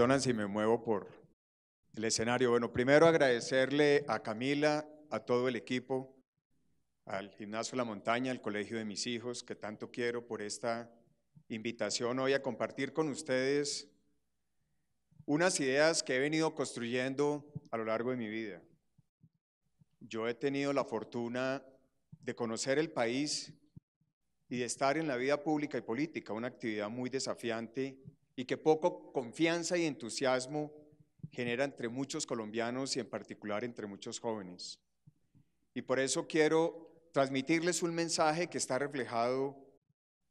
perdonan si me muevo por el escenario. Bueno, primero agradecerle a Camila, a todo el equipo, al Gimnasio La Montaña, al colegio de mis hijos, que tanto quiero por esta invitación hoy a compartir con ustedes unas ideas que he venido construyendo a lo largo de mi vida. Yo he tenido la fortuna de conocer el país y de estar en la vida pública y política, una actividad muy desafiante y que poco confianza y entusiasmo genera entre muchos colombianos y en particular entre muchos jóvenes. Y por eso quiero transmitirles un mensaje que está reflejado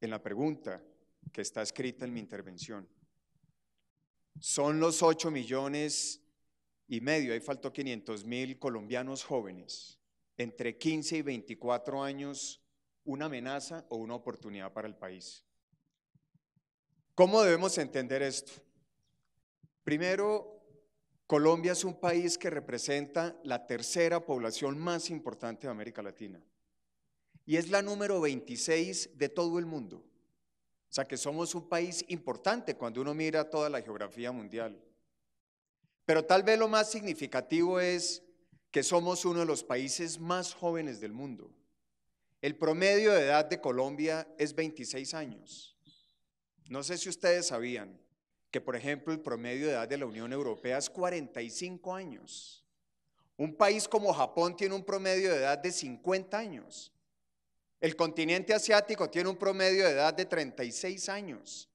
en la pregunta que está escrita en mi intervención. Son los 8 millones y medio, ahí faltó 500 mil colombianos jóvenes, entre 15 y 24 años, una amenaza o una oportunidad para el país. ¿Cómo debemos entender esto? Primero, Colombia es un país que representa la tercera población más importante de América Latina y es la número 26 de todo el mundo. O sea que somos un país importante cuando uno mira toda la geografía mundial. Pero tal vez lo más significativo es que somos uno de los países más jóvenes del mundo. El promedio de edad de Colombia es 26 años. No sé si ustedes sabían que, por ejemplo, el promedio de edad de la Unión Europea es 45 años. Un país como Japón tiene un promedio de edad de 50 años. El continente asiático tiene un promedio de edad de 36 años.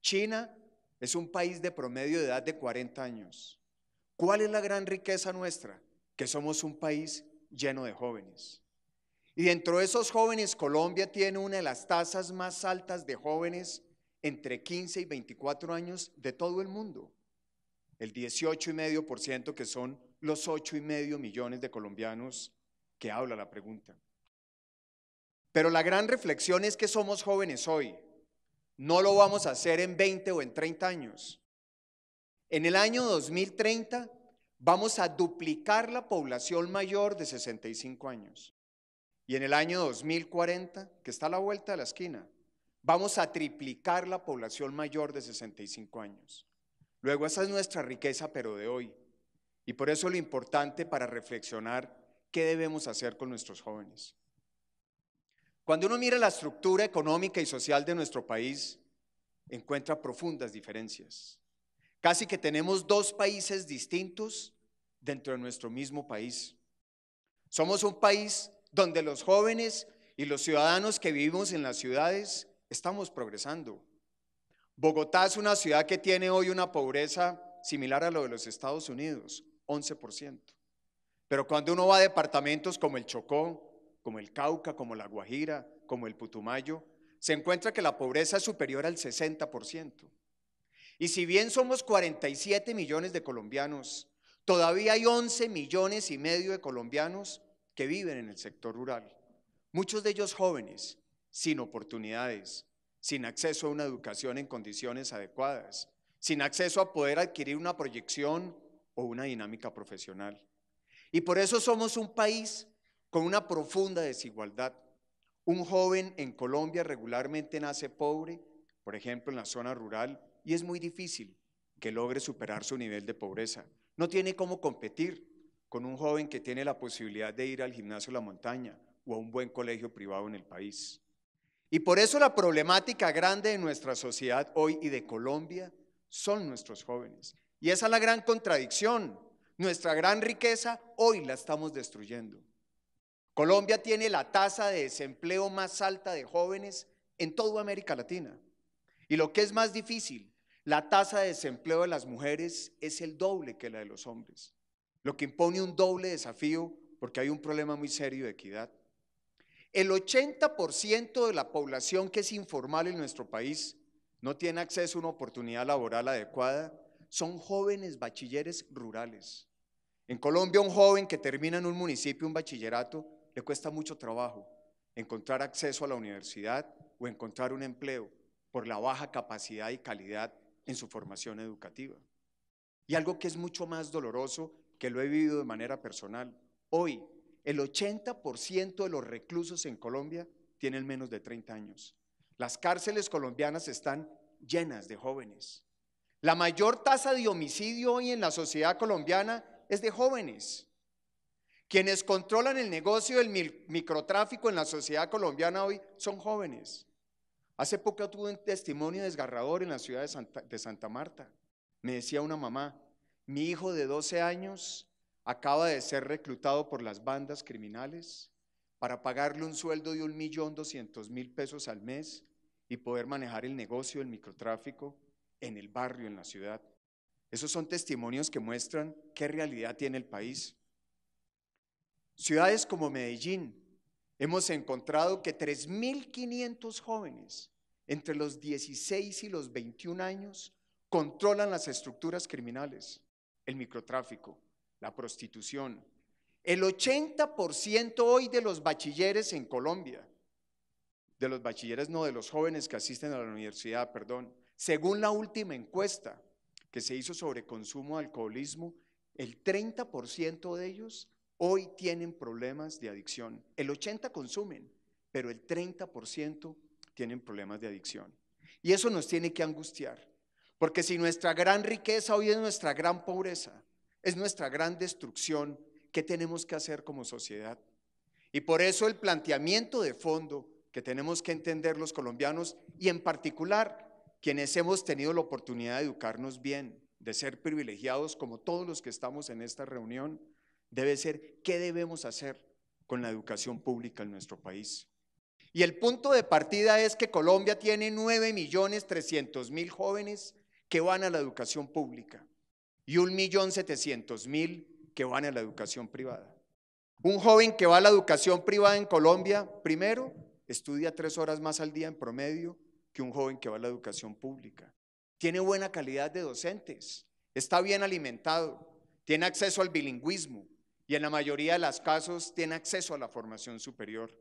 China es un país de promedio de edad de 40 años. ¿Cuál es la gran riqueza nuestra? Que somos un país lleno de jóvenes. Y dentro de esos jóvenes, Colombia tiene una de las tasas más altas de jóvenes entre 15 y 24 años de todo el mundo. El 18,5% que son los 8,5 millones de colombianos que habla la pregunta. Pero la gran reflexión es que somos jóvenes hoy. No lo vamos a hacer en 20 o en 30 años. En el año 2030 vamos a duplicar la población mayor de 65 años. Y en el año 2040, que está a la vuelta de la esquina, vamos a triplicar la población mayor de 65 años. Luego, esa es nuestra riqueza, pero de hoy. Y por eso lo importante para reflexionar qué debemos hacer con nuestros jóvenes. Cuando uno mira la estructura económica y social de nuestro país, encuentra profundas diferencias. Casi que tenemos dos países distintos dentro de nuestro mismo país. Somos un país donde los jóvenes y los ciudadanos que vivimos en las ciudades estamos progresando. Bogotá es una ciudad que tiene hoy una pobreza similar a lo de los Estados Unidos, 11%. Pero cuando uno va a departamentos como el Chocó, como el Cauca, como la Guajira, como el Putumayo, se encuentra que la pobreza es superior al 60%. Y si bien somos 47 millones de colombianos, todavía hay 11 millones y medio de colombianos que viven en el sector rural, muchos de ellos jóvenes, sin oportunidades, sin acceso a una educación en condiciones adecuadas, sin acceso a poder adquirir una proyección o una dinámica profesional. Y por eso somos un país con una profunda desigualdad. Un joven en Colombia regularmente nace pobre, por ejemplo en la zona rural, y es muy difícil que logre superar su nivel de pobreza. No tiene cómo competir con un joven que tiene la posibilidad de ir al gimnasio de La Montaña o a un buen colegio privado en el país. Y por eso la problemática grande de nuestra sociedad hoy y de Colombia son nuestros jóvenes. Y esa es la gran contradicción. Nuestra gran riqueza hoy la estamos destruyendo. Colombia tiene la tasa de desempleo más alta de jóvenes en toda América Latina. Y lo que es más difícil, la tasa de desempleo de las mujeres es el doble que la de los hombres, lo que impone un doble desafío porque hay un problema muy serio de equidad. El 80% de la población que es informal en nuestro país no tiene acceso a una oportunidad laboral adecuada, son jóvenes bachilleres rurales. En Colombia un joven que termina en un municipio un bachillerato le cuesta mucho trabajo encontrar acceso a la universidad o encontrar un empleo por la baja capacidad y calidad en su formación educativa. Y algo que es mucho más doloroso que lo he vivido de manera personal. Hoy el 80% de los reclusos en Colombia tienen menos de 30 años. Las cárceles colombianas están llenas de jóvenes. La mayor tasa de homicidio hoy en la sociedad colombiana es de jóvenes. Quienes controlan el negocio del microtráfico en la sociedad colombiana hoy son jóvenes. Hace poco tuve un testimonio desgarrador en la ciudad de Santa, Marta. Me decía una mamá, mi hijo de 12 años acaba de ser reclutado por las bandas criminales para pagarle un sueldo de un millón doscientos mil pesos al mes y poder manejar el negocio del microtráfico en el barrio, en la ciudad. Esos son testimonios que muestran qué realidad tiene el país. Ciudades como Medellín, hemos encontrado que 3.500 jóvenes entre los 16 y los 21 años controlan las estructuras criminales, el microtráfico, la prostitución. El 80% hoy de los bachilleres en Colombia, de los bachilleres, no de los jóvenes que asisten a la universidad, perdón, según la última encuesta que se hizo sobre consumo de alcoholismo, el 30% de ellos hoy tienen problemas de adicción. El 80% consumen, pero el 30% tienen problemas de adicción. Y eso nos tiene que angustiar, porque si nuestra gran riqueza hoy es nuestra gran pobreza, es nuestra gran destrucción. ¿Qué tenemos que hacer como sociedad? Y por eso el planteamiento de fondo que tenemos que entender los colombianos y en particular quienes hemos tenido la oportunidad de educarnos bien, de ser privilegiados como todos los que estamos en esta reunión, debe ser qué debemos hacer con la educación pública en nuestro país. Y el punto de partida es que Colombia tiene 9.300.000 jóvenes que van a la educación pública y un millón setecientos mil que van a la educación privada. Un joven que va a la educación privada en Colombia, primero, estudia tres horas más al día en promedio que un joven que va a la educación pública. Tiene buena calidad de docentes, está bien alimentado, tiene acceso al bilingüismo y en la mayoría de los casos tiene acceso a la formación superior.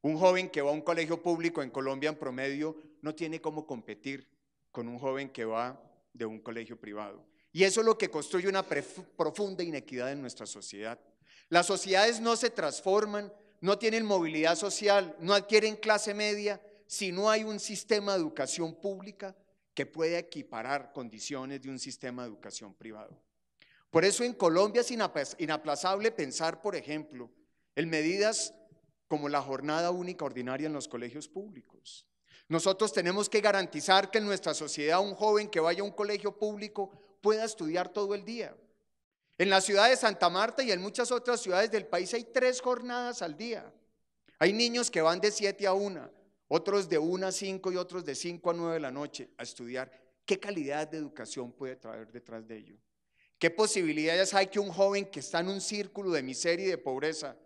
Un joven que va a un colegio público en Colombia en promedio no tiene cómo competir con un joven que va de un colegio privado. Y eso es lo que construye una profunda inequidad en nuestra sociedad. Las sociedades no se transforman, no tienen movilidad social, no adquieren clase media si no hay un sistema de educación pública que pueda equiparar condiciones de un sistema de educación privado. Por eso en Colombia es inaplazable pensar, por ejemplo, en medidas como la jornada única ordinaria en los colegios públicos. Nosotros tenemos que garantizar que en nuestra sociedad un joven que vaya a un colegio público pueda estudiar todo el día. En la ciudad de Santa Marta y en muchas otras ciudades del país hay tres jornadas al día. Hay niños que van de 7 a 1, otros de 1 a 5 y otros de 5 a 9 de la noche a estudiar. ¿Qué calidad de educación puede traer detrás de ello? ¿Qué posibilidades hay que un joven que está en un círculo de miseria y de pobreza,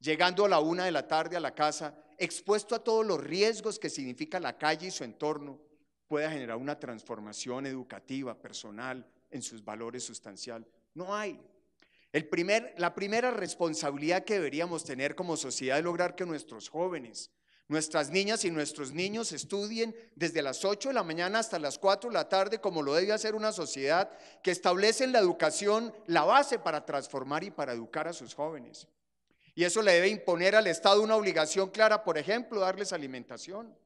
llegando a la una de la tarde a la casa, expuesto a todos los riesgos que significa la calle y su entorno, pueda generar una transformación educativa, personal, en sus valores sustancial. No hay. la primera responsabilidad que deberíamos tener como sociedad es lograr que nuestros jóvenes, nuestras niñas y nuestros niños estudien desde las 8 de la mañana hasta las 4 de la tarde, como lo debe hacer una sociedad que establece en la educación la base para transformar y para educar a sus jóvenes. Y eso le debe imponer al Estado una obligación clara, por ejemplo, darles alimentación.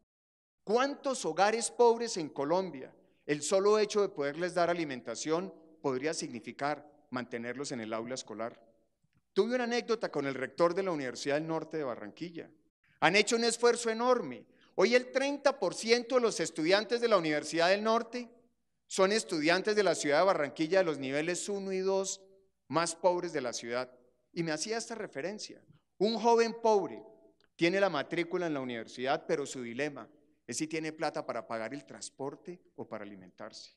¿Cuántos hogares pobres en Colombia el solo hecho de poderles dar alimentación podría significar mantenerlos en el aula escolar. Tuve una anécdota con el rector de la Universidad del Norte de Barranquilla. Han hecho un esfuerzo enorme. Hoy el 30% de los estudiantes de la Universidad del Norte son estudiantes de la ciudad de Barranquilla de los niveles 1 y 2 más pobres de la ciudad. Y me hacía esta referencia. Un joven pobre tiene la matrícula en la universidad, pero su dilema es si tiene plata para pagar el transporte o para alimentarse.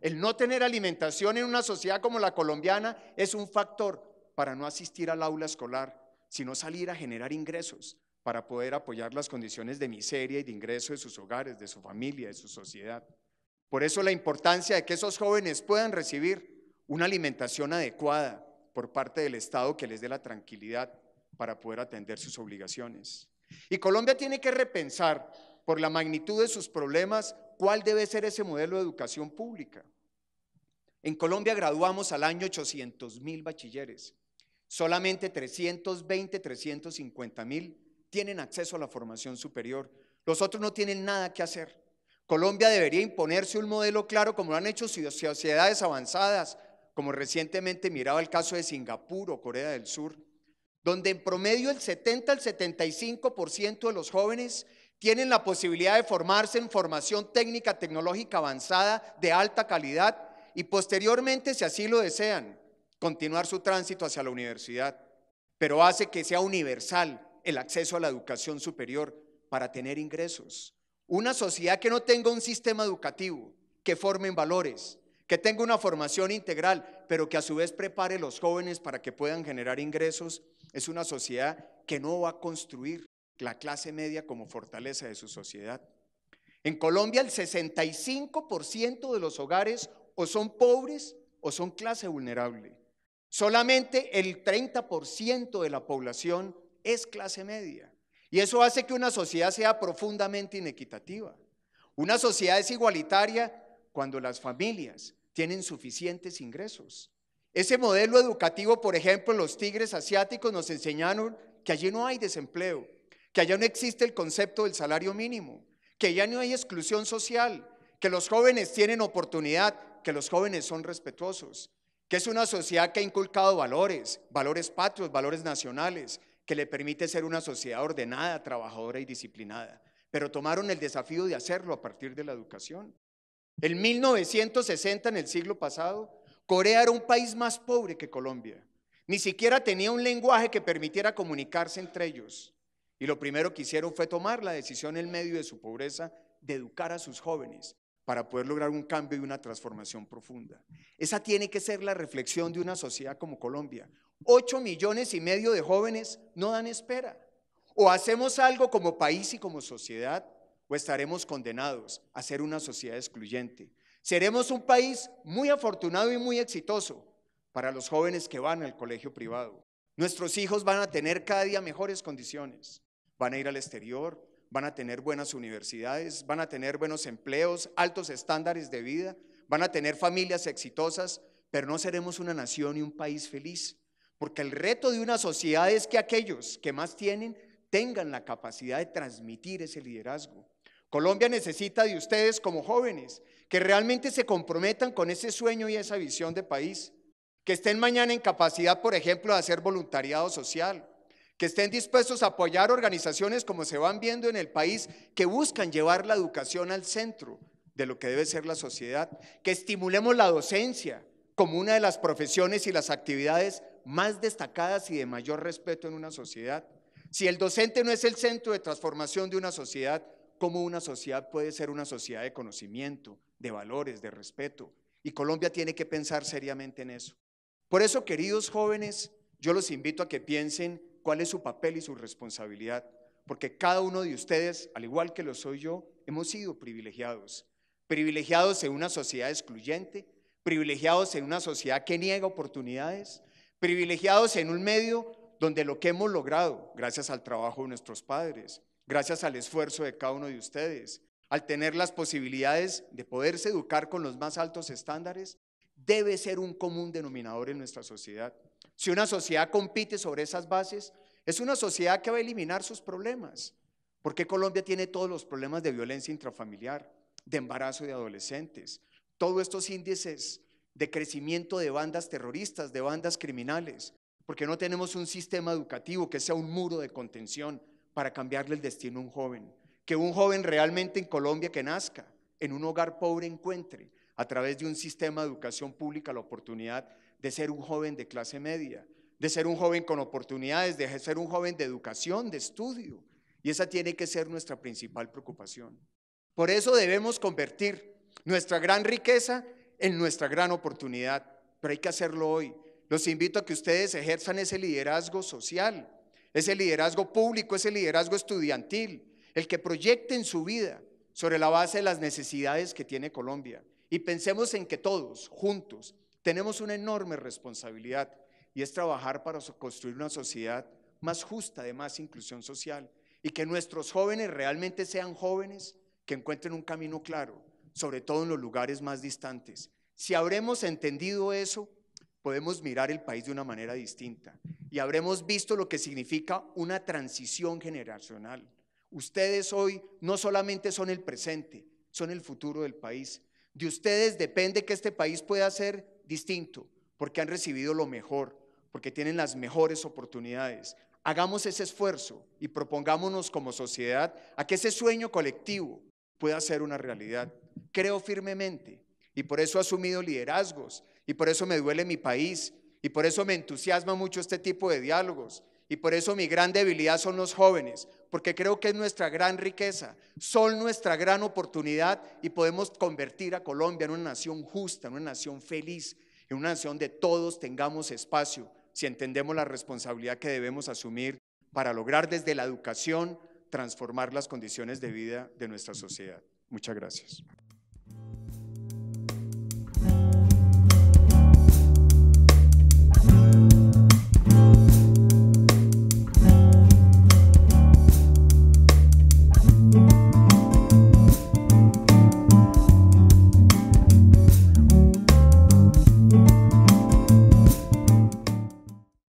El no tener alimentación en una sociedad como la colombiana es un factor para no asistir al aula escolar, sino salir a generar ingresos para poder apoyar las condiciones de miseria y de ingreso de sus hogares, de su familia, de su sociedad. Por eso la importancia de que esos jóvenes puedan recibir una alimentación adecuada por parte del Estado que les dé la tranquilidad para poder atender sus obligaciones. Y Colombia tiene que repensar por la magnitud de sus problemas, cuál debe ser ese modelo de educación pública. En Colombia graduamos al año 800 mil bachilleres. Solamente 320, 350 mil tienen acceso a la formación superior. Los otros no tienen nada que hacer. Colombia debería imponerse un modelo claro como lo han hecho sociedades avanzadas, como recientemente miraba el caso de Singapur o Corea del Sur, donde en promedio el 70 al 75% de los jóvenes tienen la posibilidad de formarse en formación técnica tecnológica avanzada de alta calidad y posteriormente, si así lo desean, continuar su tránsito hacia la universidad. Pero hace que sea universal el acceso a la educación superior para tener ingresos. Una sociedad que no tenga un sistema educativo que forme valores, que tenga una formación integral, pero que a su vez prepare a los jóvenes para que puedan generar ingresos, es una sociedad que no va a construir la clase media como fortaleza de su sociedad. En Colombia el 65% de los hogares o son pobres o son clase vulnerable. Solamente el 30% de la población es clase media. Y eso hace que una sociedad sea profundamente inequitativa. Una sociedad es igualitaria cuando las familias tienen suficientes ingresos. Ese modelo educativo, por ejemplo, los tigres asiáticos nos enseñaron que allí no hay desempleo, que allá no existe el concepto del salario mínimo, que ya no hay exclusión social, que los jóvenes tienen oportunidad, que los jóvenes son respetuosos, que es una sociedad que ha inculcado valores, valores patrios, valores nacionales, que le permite ser una sociedad ordenada, trabajadora y disciplinada. Pero tomaron el desafío de hacerlo a partir de la educación. En 1960, en el siglo pasado, Corea era un país más pobre que Colombia. Ni siquiera tenía un lenguaje que permitiera comunicarse entre ellos. Y lo primero que hicieron fue tomar la decisión en medio de su pobreza de educar a sus jóvenes para poder lograr un cambio y una transformación profunda. Esa tiene que ser la reflexión de una sociedad como Colombia. Ocho millones y medio de jóvenes no dan espera. O hacemos algo como país y como sociedad, o estaremos condenados a ser una sociedad excluyente. Seremos un país muy afortunado y muy exitoso para los jóvenes que van al colegio privado. Nuestros hijos van a tener cada día mejores condiciones van a ir al exterior, van a tener buenas universidades, van a tener buenos empleos, altos estándares de vida, van a tener familias exitosas, pero no seremos una nación y un país feliz, porque el reto de una sociedad es que aquellos que más tienen tengan la capacidad de transmitir ese liderazgo. Colombia necesita de ustedes como jóvenes que realmente se comprometan con ese sueño y esa visión de país, que estén mañana en capacidad, por ejemplo, de hacer voluntariado social, que estén dispuestos a apoyar organizaciones como se van viendo en el país que buscan llevar la educación al centro de lo que debe ser la sociedad, que estimulemos la docencia como una de las profesiones y las actividades más destacadas y de mayor respeto en una sociedad. Si el docente no es el centro de transformación de una sociedad, ¿cómo una sociedad puede ser una sociedad de conocimiento, de valores, de respeto? Y Colombia tiene que pensar seriamente en eso. Por eso, queridos jóvenes, yo los invito a que piensen cuál es su papel y su responsabilidad, porque cada uno de ustedes, al igual que lo soy yo, hemos sido privilegiados, privilegiados en una sociedad excluyente, privilegiados en una sociedad que niega oportunidades, privilegiados en un medio donde lo que hemos logrado, gracias al trabajo de nuestros padres, gracias al esfuerzo de cada uno de ustedes, al tener las posibilidades de poderse educar con los más altos estándares, debe ser un común denominador en nuestra sociedad. Si una sociedad compite sobre esas bases, es una sociedad que va a eliminar sus problemas. porque Colombia tiene todos los problemas de violencia intrafamiliar, de embarazo de adolescentes? Todos estos índices de crecimiento de bandas terroristas, de bandas criminales, porque no tenemos un sistema educativo que sea un muro de contención para cambiarle el destino a un joven. Que un joven realmente en Colombia que nazca en un hogar pobre encuentre a través de un sistema de educación pública la oportunidad de ser un joven de clase media, de ser un joven con oportunidades, de ser un joven de educación, de estudio. Y esa tiene que ser nuestra principal preocupación. Por eso debemos convertir nuestra gran riqueza en nuestra gran oportunidad, pero hay que hacerlo hoy. Los invito a que ustedes ejerzan ese liderazgo social, ese liderazgo público, ese liderazgo estudiantil, el que proyecte en su vida sobre la base de las necesidades que tiene Colombia. Y pensemos en que todos, juntos, tenemos una enorme responsabilidad y es trabajar para construir una sociedad más justa, de más inclusión social, y que nuestros jóvenes realmente sean jóvenes que encuentren un camino claro, sobre todo en los lugares más distantes. Si habremos entendido eso, podemos mirar el país de una manera distinta y habremos visto lo que significa una transición generacional. Ustedes hoy no solamente son el presente, son el futuro del país. De ustedes depende que este país pueda ser distinto, porque han recibido lo mejor, porque tienen las mejores oportunidades. Hagamos ese esfuerzo y propongámonos como sociedad a que ese sueño colectivo pueda ser una realidad. Creo firmemente y por eso he asumido liderazgos y por eso me duele mi país y por eso me entusiasma mucho este tipo de diálogos y por eso mi gran debilidad son los jóvenes, porque creo que es nuestra gran riqueza, son nuestra gran oportunidad y podemos convertir a Colombia en una nación justa, en una nación feliz, en una nación donde todos tengamos espacio, si entendemos la responsabilidad que debemos asumir para lograr desde la educación transformar las condiciones de vida de nuestra sociedad. Muchas gracias.